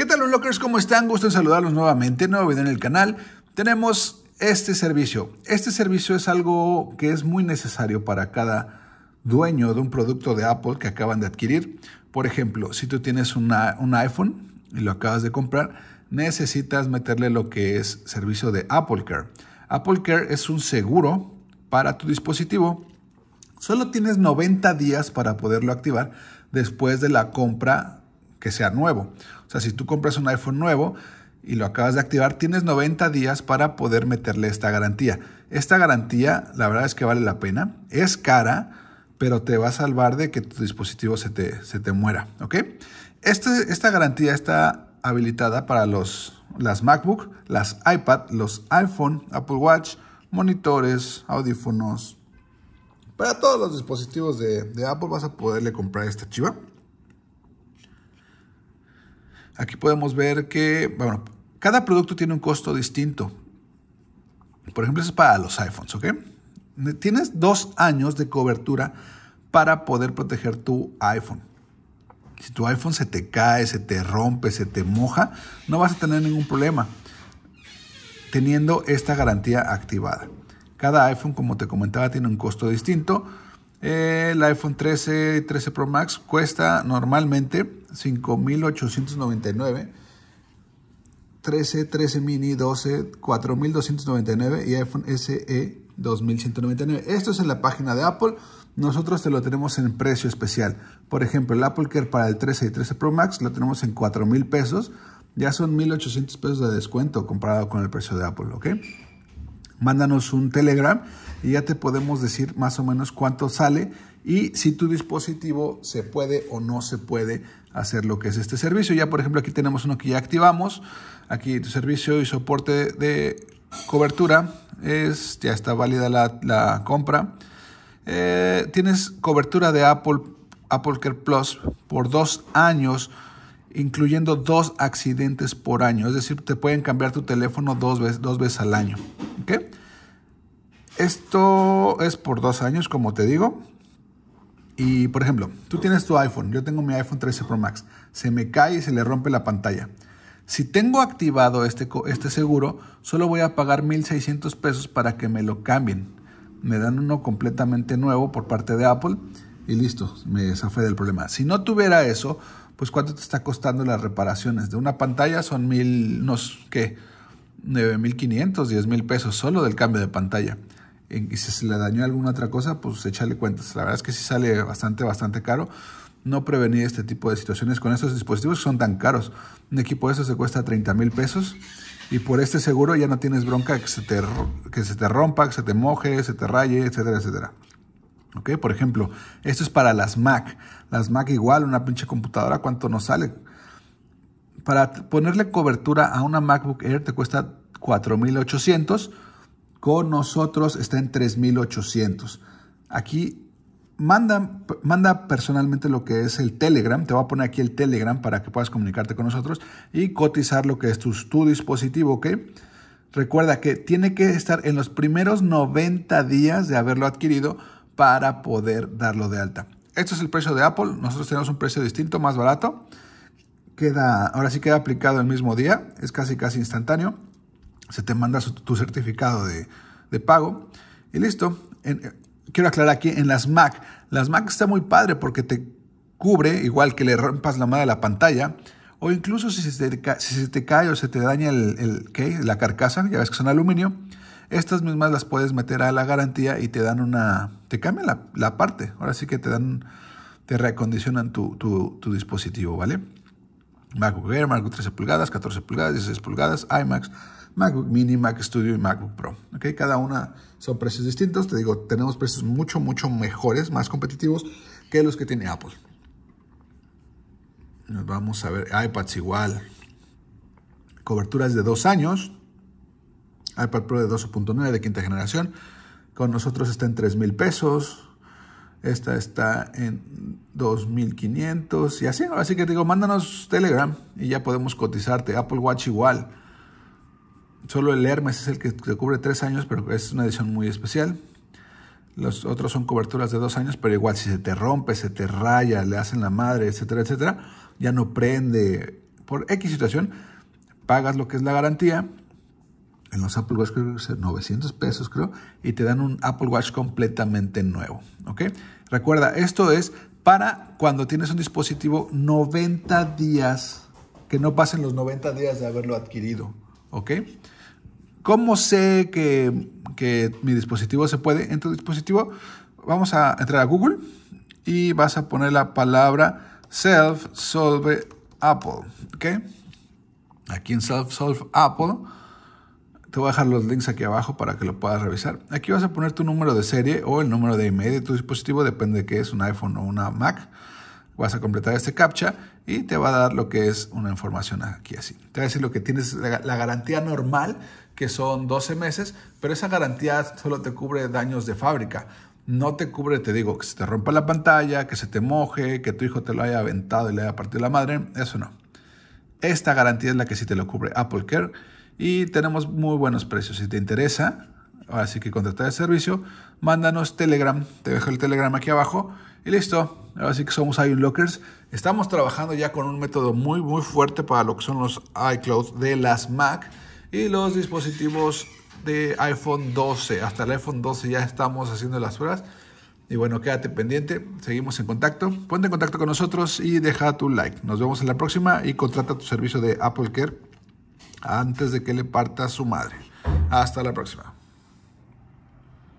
¿Qué tal los lockers, ¿Cómo están? Gusto en saludarlos nuevamente. Nuevo video en el canal. Tenemos este servicio. Este servicio es algo que es muy necesario para cada dueño de un producto de Apple que acaban de adquirir. Por ejemplo, si tú tienes un iPhone y lo acabas de comprar, necesitas meterle lo que es servicio de Apple Care. Apple Care es un seguro para tu dispositivo. Solo tienes 90 días para poderlo activar después de la compra que sea nuevo. O sea, si tú compras un iPhone nuevo y lo acabas de activar, tienes 90 días para poder meterle esta garantía. Esta garantía, la verdad es que vale la pena. Es cara, pero te va a salvar de que tu dispositivo se te, muera. ¿Ok? Este, esta garantía está habilitada para los, las MacBook, las iPad, los iPhone, Apple Watch, monitores, audífonos. Para todos los dispositivos de, de Apple vas a poderle comprar esta chiva. Aquí podemos ver que, bueno, cada producto tiene un costo distinto. Por ejemplo, eso es para los iPhones, ¿ok? Tienes dos años de cobertura para poder proteger tu iPhone. Si tu iPhone se te cae, se te rompe, se te moja, no vas a tener ningún problema teniendo esta garantía activada. Cada iPhone, como te comentaba, tiene un costo distinto. El iPhone 13 y 13 Pro Max cuesta normalmente 5.899. 13, 13 mini, 12, 4.299 y iPhone SE 2.199. Esto es en la página de Apple. Nosotros te lo tenemos en precio especial. Por ejemplo, el Apple Care para el 13 y 13 Pro Max lo tenemos en 4.000 pesos. Ya son 1.800 pesos de descuento comparado con el precio de Apple, ¿ok? mándanos un telegram y ya te podemos decir más o menos cuánto sale y si tu dispositivo se puede o no se puede hacer lo que es este servicio. Ya por ejemplo aquí tenemos uno que ya activamos, aquí tu servicio y soporte de cobertura, es, ya está válida la, compra. Eh, tienes cobertura de Apple, Apple Care Plus por dos años, incluyendo dos accidentes por año. Es decir, te pueden cambiar tu teléfono veces, dos veces al año. Esto es por dos años, como te digo. Y por ejemplo, tú tienes tu iPhone, yo tengo mi iPhone 13 Pro Max, se me cae y se le rompe la pantalla. Si tengo activado este, este seguro, solo voy a pagar 1.600 pesos para que me lo cambien. Me dan uno completamente nuevo por parte de Apple y listo, me zafé del problema. Si no tuviera eso, pues cuánto te está costando las reparaciones de una pantalla son mil, sé ¿qué? 9.500, 10.000 pesos solo del cambio de pantalla. Y si se le dañó alguna otra cosa, pues échale cuentas. La verdad es que sí sale bastante, bastante caro no prevenir este tipo de situaciones con estos dispositivos que son tan caros. Un equipo de esos se cuesta 30.000 mil pesos y por este seguro ya no tienes bronca que se, te, que se te rompa, que se te moje, se te raye, etcétera, etcétera. ¿Ok? Por ejemplo, esto es para las Mac. Las Mac igual, una pinche computadora, ¿cuánto nos sale? para ponerle cobertura a una MacBook Air te cuesta 4,800. Con nosotros está en 3,800. Aquí manda, manda personalmente lo que es el Telegram. Te voy a poner aquí el Telegram para que puedas comunicarte con nosotros y cotizar lo que es tu, dispositivo, Recuerda que tiene que estar en los primeros 90 días de haberlo adquirido para poder darlo de alta. esto es el precio de Apple. Nosotros tenemos un precio distinto, más barato ahora sí queda aplicado el mismo día, es casi casi instantáneo. Se te manda tu certificado de, pago y listo. Eh, quiero aclarar aquí en las Mac, las Mac está muy padre porque te cubre, igual que le rompas la madre a la pantalla, o incluso si se te, si te cae o se te daña el, la carcasa, ya ves que son aluminio, estas mismas las puedes meter a la garantía y te dan una, te cambian la, parte, ahora sí que te dan, te reacondicionan tu dispositivo, ¿vale? MacBook Air, MacBook 13 pulgadas, 14 pulgadas, 16 pulgadas, iMac, MacBook Mini, Mac Studio y MacBook Pro. ¿okay? Cada una son precios distintos. Te digo, tenemos precios mucho, mucho mejores, más competitivos que los que tiene Apple. Nos vamos a ver iPads igual. Coberturas de dos años. iPad Pro de 12.9 de quinta generación. Con nosotros está en 3 mil pesos. Esta está en 2500 y así. Así que te digo, mándanos Telegram y ya podemos cotizarte. Apple Watch igual. Solo el Hermes es el que te cubre tres años, pero es una edición muy especial. Los otros son coberturas de dos años, pero igual si se te rompe, se te raya, le hacen la madre, etcétera, etcétera, ya no prende. Por X situación, pagas lo que es la garantía en los Apple Watch creo que 900 pesos creo y te dan un Apple Watch completamente nuevo, ¿ok? Recuerda, esto es para cuando tienes un dispositivo 90 días, que no pasen los 90 días de haberlo adquirido, ¿ok? ¿Cómo sé que, que mi dispositivo se puede? En tu dispositivo vamos a entrar a Google y vas a poner la palabra Self Solve Apple, ¿ok? Aquí en Self Solve Apple te voy a dejar los links aquí abajo para que lo puedas revisar. Aquí vas a poner tu número de serie o el número de IMEI de tu dispositivo, depende de que es un iPhone o una Mac. Vas a completar este captcha y te va a dar lo que es una información aquí así. Te va a decir lo que tienes, la garantía normal, que son 12 meses, pero esa garantía solo te cubre daños de fábrica no te cubre, te digo, que se te rompa la pantalla, que se te moje, que tu hijo te lo haya aventado y le haya partido la madre, eso no. Esta garantía es la que sí te lo cubre Apple Care y tenemos muy buenos precios. Si te interesa, así que contrata el servicio, mándanos Telegram, te dejo el Telegram aquí abajo y listo. Ahora sí que somos iLockers. Estamos trabajando ya con un método muy muy fuerte para lo que son los iCloud de las Mac y los dispositivos de iPhone 12. Hasta el iPhone 12 ya estamos haciendo las pruebas. Y bueno, quédate pendiente, seguimos en contacto. Ponte en contacto con nosotros y deja tu like. Nos vemos en la próxima y contrata tu servicio de Apple Care antes de que le parta su madre. Hasta la próxima.